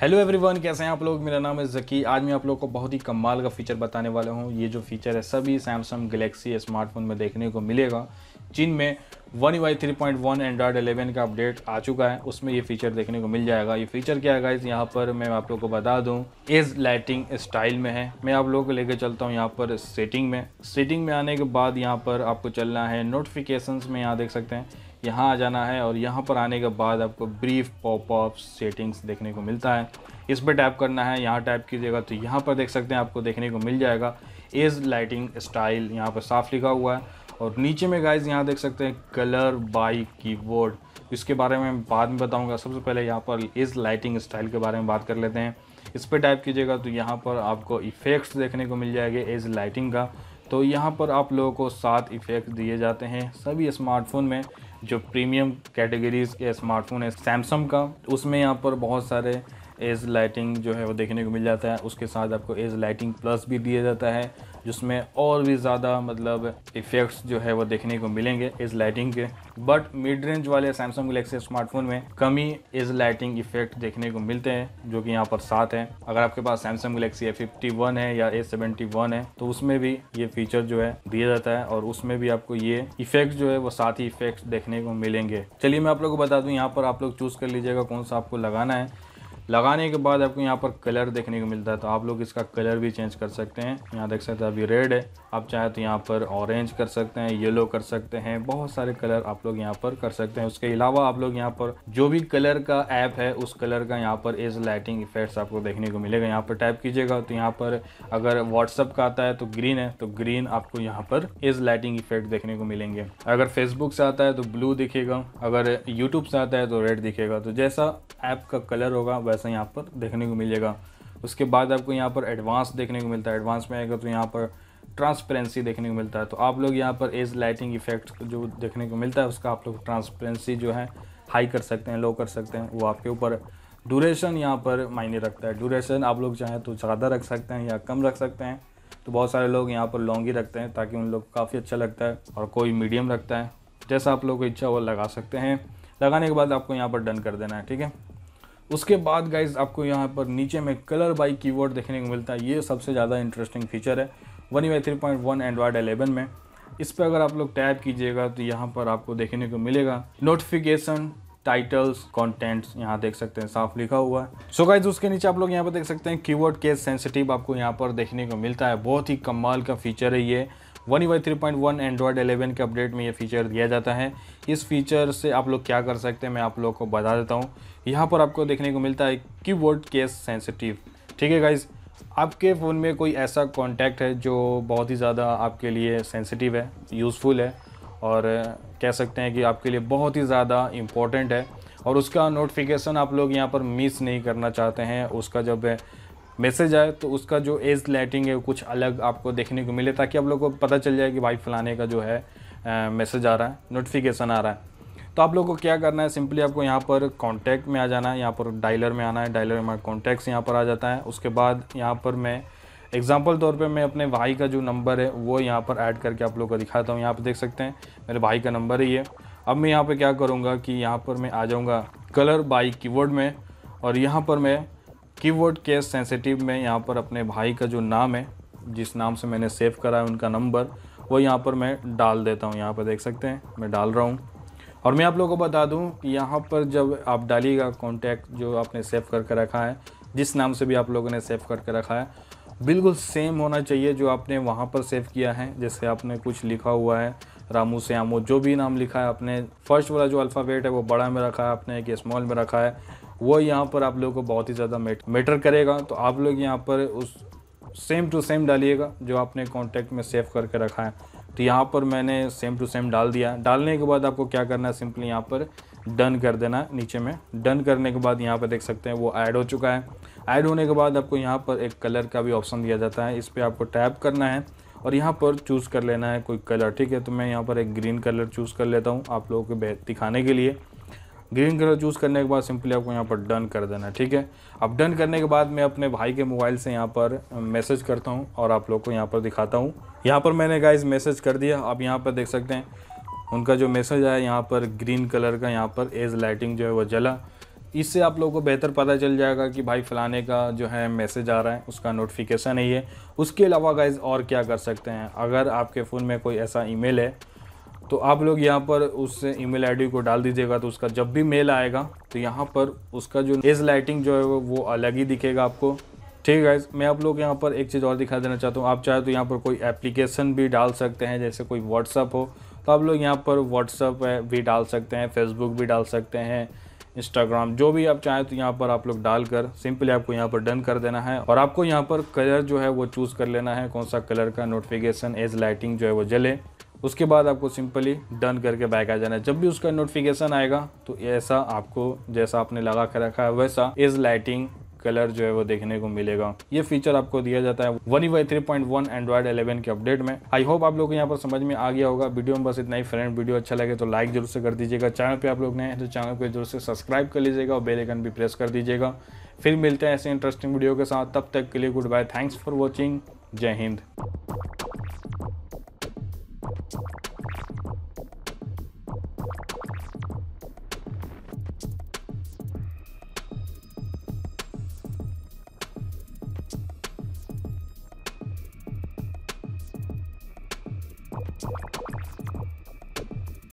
hello everyone कैसे हैं आप लोग मेरा नाम है जकी आज मैं आप लोग को बहुत ही कमाल का फ़ीचर बताने वाला हूं ये जो फीचर है सभी सैमसंग गलेक्सी स्मार्टफोन में देखने को मिलेगा जिनमें One UI three point one Android eleven का अपडेट आ चुका है उसमें ये फीचर देखने को मिल जाएगा ये फीचर क्या है गाइज यहाँ पर मैं आप लोग को बता दूँ एज लाइटिंग स्टाइल में है मैं आप लोगों को लेकर चलता हूँ यहाँ पर सेटिंग में सेटिंग में आने के बाद यहाँ पर आपको चलना है नोटिफिकेशंस में यहाँ देख सकते हैं यहाँ आ जाना है और यहाँ पर आने के बाद आपको ब्रीफ पॉपअप सेटिंग्स देखने को मिलता है इस पर टैप करना है यहाँ टैप कीजिएगा तो यहाँ पर देख सकते हैं आपको देखने को मिल जाएगा एज लाइटिंग स्टाइल यहाँ पर साफ लिखा हुआ है और नीचे में गाइज यहाँ देख सकते हैं कलर बाई कीबोर्ड इसके बारे में बाद में बताऊँगा सबसे पहले यहाँ पर एज लाइटिंग स्टाइल के बारे में बात कर लेते हैं इस पर टाइप कीजिएगा तो यहाँ पर आपको इफ़ेक्ट्स देखने को मिल जाएंगे एज लाइटिंग का तो यहाँ पर आप लोगों को सात इफ़ेक्ट दिए जाते हैं सभी स्मार्टफोन में जो प्रीमियम कैटेगरीज़ के स्मार्टफोन है सैमसंग का उसमें यहाँ पर बहुत सारे एज लाइटिंग जो है वो देखने को मिल जाता है उसके साथ आपको एज लाइटिंग प्लस भी दिया जाता है जिसमें और भी ज़्यादा मतलब इफ़ेक्ट्स जो है वो देखने को मिलेंगे इस लाइटिंग के बट मिड रेंज वाले सैमसंग गलेक्सी स्मार्टफोन में कमी इस लाइटिंग इफेक्ट देखने को मिलते हैं जो कि यहाँ पर सात हैं अगर आपके पास Samsung Galaxy A fifty one है या ए सेवेंटी वन है तो उसमें भी ये फीचर जो है दिया जाता है और उसमें भी आपको ये इफेक्ट जो है वो साथ ही इफेक्ट देखने को मिलेंगे चलिए मैं आप लोग को बता दूँ यहाँ पर आप लोग चूज़ कर लीजिएगा कौन सा आपको लगाना है लगाने के बाद आपको यहाँ पर कलर देखने को मिलता है तो आप लोग इसका कलर भी चेंज कर सकते हैं यहाँ देख सकते हैं अभी रेड है आप चाहे तो यहाँ पर ऑरेंज कर सकते हैं येलो कर सकते हैं बहुत सारे कलर आप लोग यहाँ पर कर सकते हैं उसके अलावा आप लोग यहाँ पर जो भी कलर का ऐप है उस कलर का यहाँ पर एज लाइटिंग इफेक्ट्स आपको देखने को मिलेगा यहाँ पर टाइप कीजिएगा तो यहाँ पर अगर व्हाट्सअप का आता है तो ग्रीन है तो ग्रीन आपको यहाँ पर एज लाइटिंग इफेक्ट देखने को मिलेंगे अगर फेसबुक से आता है तो ब्लू दिखेगा अगर यूट्यूब से आता है तो रेड दिखेगा तो जैसा ऐप का कलर होगा ऐसा यहाँ पर देखने को मिलेगा उसके बाद आपको यहाँ पर एडवांस देखने को मिलता है एडवांस में आएगा तो यहाँ पर ट्रांसपेरेंसी देखने को मिलता है तो आप लोग यहाँ पर एज लाइटिंग इफेक्ट जो देखने को मिलता है उसका आप लोग ट्रांसपेरेंसी जो है हाई कर सकते हैं लो कर सकते हैं वो आपके ऊपर ड्यूरेशन यहाँ पर मायने रखता है ड्यूरेशन आप लोग चाहें तो ज़्यादा रख सकते हैं या कम रख सकते हैं तो बहुत सारे लोग यहाँ पर लॉन्ग ही रखते हैं ताकि उन लोग काफ़ी अच्छा लगता है और कोई मीडियम रखता है जैसा आप लोग को इच्छा हो लगा सकते हैं लगाने के बाद आपको यहाँ पर डन कर देना है ठीक है उसके बाद गाइज आपको यहाँ पर नीचे में कलर बाई की देखने को मिलता है ये सबसे ज़्यादा इंटरेस्टिंग फीचर है One UI three point one Android eleven में इस पर अगर आप लोग टैप कीजिएगा तो यहाँ पर आपको देखने को मिलेगा नोटिफिकेशन टाइटल्स कंटेंट्स यहाँ देख सकते हैं साफ लिखा हुआ है सो गाइज उसके नीचे आप लोग यहाँ पर देख सकते हैं कीवर्ड केस सेंसिटिव आपको यहाँ पर देखने को मिलता है बहुत ही कमाल का फीचर है ये One UI three point one Android eleven के अपडेट में ये फीचर दिया जाता है इस फीचर से आप लोग क्या कर सकते हैं मैं आप लोग को बता देता हूँ यहाँ पर आपको देखने को मिलता है कीबोर्ड केस सेंसिटिव ठीक है गाइज़ आपके फ़ोन में कोई ऐसा कॉन्टैक्ट है जो बहुत ही ज़्यादा आपके लिए सेंसिटिव है यूज़फुल है और कह सकते हैं कि आपके लिए बहुत ही ज़्यादा इम्पोर्टेंट है और उसका नोटिफिकेशन आप लोग यहाँ पर मिस नहीं करना चाहते हैं उसका जब मैसेज आए तो उसका जो एज लाइटिंग है कुछ अलग आपको देखने को मिले ताकि आप लोग को पता चल जाए कि भाई फलाने का जो है मैसेज आ रहा है नोटिफिकेशन आ रहा है तो आप लोगों को क्या करना है सिंपली आपको यहाँ पर कॉन्टैक्ट में आ जाना है यहाँ पर डायलर में आना है डायलर में कॉन्टैक्ट्स यहाँ पर आ जाता है उसके बाद यहाँ पर मैं एग्जाम्पल तौर पे मैं अपने भाई का जो नंबर है वो यहाँ पर ऐड करके आप लोग को दिखाता हूँ यहाँ पर देख सकते हैं मेरे भाई का नंबर ही है अब मैं यहाँ पर क्या करूँगा कि यहाँ पर मैं आ जाऊँगा कलर बाई कीवर्ड में और यहाँ पर मैं कीवर्ड केस सेंसिटिव में यहाँ पर अपने भाई का जो नाम है जिस नाम से मैंने सेव करा है उनका नंबर वो यहाँ पर मैं डाल देता हूँ यहाँ पर देख सकते हैं मैं डाल रहा हूँ और मैं आप लोगों को बता दूँ कि यहाँ पर जब आप डालिएगा कॉन्टैक्ट जो आपने सेव करके रखा है जिस नाम से भी आप लोगों ने सेव करके रखा है बिल्कुल सेम होना चाहिए जो आपने वहाँ पर सेव किया है जैसे आपने कुछ लिखा हुआ है रामू श्यामू जो भी नाम लिखा है आपने फर्स्ट वाला जो अल्फ़ाबेट है वो बड़ा में रखा है आपने कि स्मॉल में रखा है वो यहाँ पर आप लोगों को बहुत ही ज़्यादा मैटर करेगा तो आप लोग यहाँ पर उस सेम टू सेम डालिएगा जो आपने कॉन्टैक्ट में सेव करके रखा है तो यहाँ पर मैंने सेम टू सेम डाल दिया डालने के बाद आपको क्या करना है सिंपली यहाँ पर डन कर देना है नीचे में डन करने के बाद यहाँ पर देख सकते हैं वो ऐड हो चुका है ऐड होने के बाद आपको यहाँ पर एक कलर का भी ऑप्शन दिया जाता है इस पर आपको टैप करना है और यहाँ पर चूज़ कर लेना है कोई कलर ठीक है तो मैं यहाँ पर एक ग्रीन कलर चूज़ कर लेता हूँ आप लोगों को दिखाने के लिए ग्रीन कलर चूज़ करने के बाद सिंपली आपको यहाँ पर डन कर देना ठीक है अब डन करने के बाद मैं अपने भाई के मोबाइल से यहाँ पर मैसेज करता हूँ और आप लोग को यहाँ पर दिखाता हूँ यहाँ पर मैंने गाइज मैसेज कर दिया आप यहाँ पर देख सकते हैं उनका जो मैसेज आया यहाँ पर ग्रीन कलर का यहाँ पर एज लाइटिंग जो है वो जला इससे आप लोगों को बेहतर पता चल जाएगा कि भाई फलाने का जो है मैसेज आ रहा है उसका नोटिफिकेशन है ये उसके अलावा गाइज और क्या कर सकते हैं अगर आपके फ़ोन में कोई ऐसा ईमेल है तो आप लोग यहाँ पर उस ईमेल आईडी को डाल दीजिएगा तो उसका जब भी मेल आएगा तो यहाँ पर उसका जो एज लाइटिंग जो है वो अलग ही दिखेगा आपको ठीक है मैं आप लोग यहाँ पर एक चीज़ और दिखा देना चाहता हूँ आप चाहे तो यहाँ पर कोई एप्लीकेशन भी डाल सकते हैं जैसे कोई व्हाट्सअप हो तो आप लोग यहाँ पर व्हाट्सअप भी डाल सकते हैं फेसबुक भी डाल सकते हैं इंस्टाग्राम जो भी आप चाहें तो यहाँ पर आप लोग डालकर सिंपली आपको यहाँ पर डन कर देना है और आपको यहाँ पर कलर जो है वो चूज़ कर लेना है कौन सा कलर का नोटिफिकेशन एज लाइटिंग जो है वो जले उसके बाद आपको सिंपली डन करके बैक आ जाना है जब भी उसका नोटिफिकेशन आएगा तो ऐसा आपको जैसा आपने लगा कर रखा है वैसा एज लाइटिंग कलर जो है वो देखने को मिलेगा ये फीचर आपको दिया जाता है One UI three point one Android eleven के अपडेट में आई होप आप लोग यहाँ पर समझ में आ गया होगा वीडियो में बस इतना ही फ्रेंड वीडियो अच्छा लगे तो लाइक जरूर से कर दीजिएगा चैनल पर आप लोग नए हैं तो चैनल को जरूर से सब्सक्राइब कर लीजिएगा और बेलेकन भी प्रेस कर दीजिएगा फिर मिलते हैं ऐसे इंटरेस्टिंग वीडियो के साथ तब तक के लिए goodbye thanks for watching Jai Hind